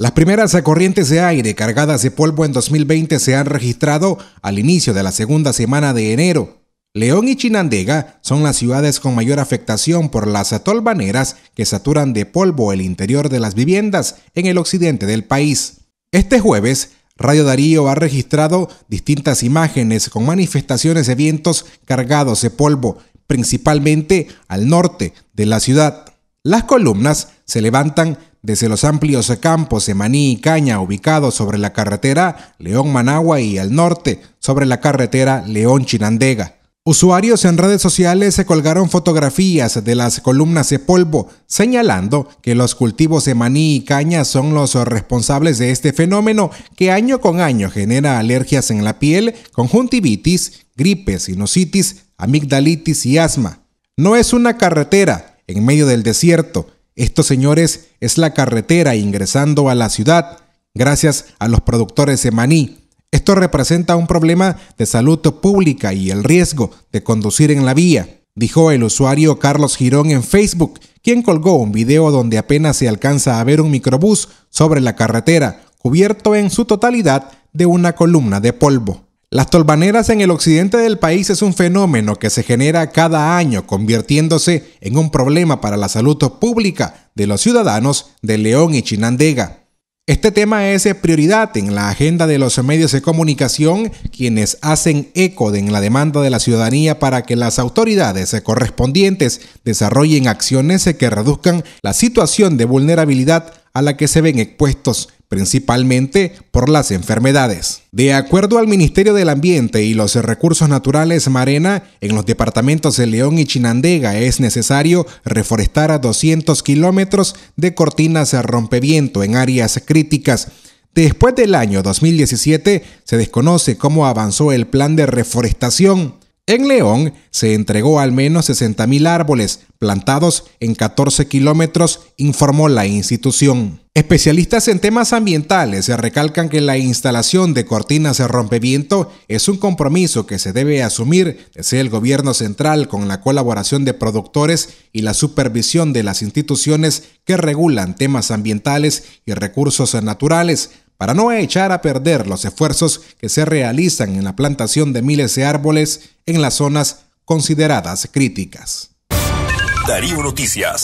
Las primeras corrientes de aire cargadas de polvo en 2020 se han registrado al inicio de la segunda semana de enero. León y Chinandega son las ciudades con mayor afectación por las atolvaneras que saturan de polvo el interior de las viviendas en el occidente del país. Este jueves, Radio Darío ha registrado distintas imágenes con manifestaciones de vientos cargados de polvo, principalmente al norte de la ciudad. Las columnas se levantan desde los amplios campos de maní y caña ubicados sobre la carretera León-Managua y al norte sobre la carretera León-Chinandega. Usuarios en redes sociales se colgaron fotografías de las columnas de polvo, señalando que los cultivos de maní y caña son los responsables de este fenómeno que año con año genera alergias en la piel, conjuntivitis, gripe, sinusitis, amigdalitis y asma. No es una carretera en medio del desierto, estos señores es la carretera ingresando a la ciudad gracias a los productores de maní. Esto representa un problema de salud pública y el riesgo de conducir en la vía, dijo el usuario Carlos Girón en Facebook, quien colgó un video donde apenas se alcanza a ver un microbús sobre la carretera, cubierto en su totalidad de una columna de polvo. Las tolvaneras en el occidente del país es un fenómeno que se genera cada año, convirtiéndose en un problema para la salud pública de los ciudadanos de León y Chinandega. Este tema es prioridad en la agenda de los medios de comunicación, quienes hacen eco de la demanda de la ciudadanía para que las autoridades correspondientes desarrollen acciones que reduzcan la situación de vulnerabilidad a la que se ven expuestos principalmente por las enfermedades. De acuerdo al Ministerio del Ambiente y los Recursos Naturales Marena, en los departamentos de León y Chinandega es necesario reforestar a 200 kilómetros de cortinas a rompeviento en áreas críticas. Después del año 2017, se desconoce cómo avanzó el plan de reforestación. En León se entregó al menos 60.000 árboles plantados en 14 kilómetros, informó la institución. Especialistas en temas ambientales recalcan que la instalación de cortinas de rompeviento es un compromiso que se debe asumir desde el gobierno central con la colaboración de productores y la supervisión de las instituciones que regulan temas ambientales y recursos naturales para no echar a perder los esfuerzos que se realizan en la plantación de miles de árboles en las zonas consideradas críticas. Darío Noticias.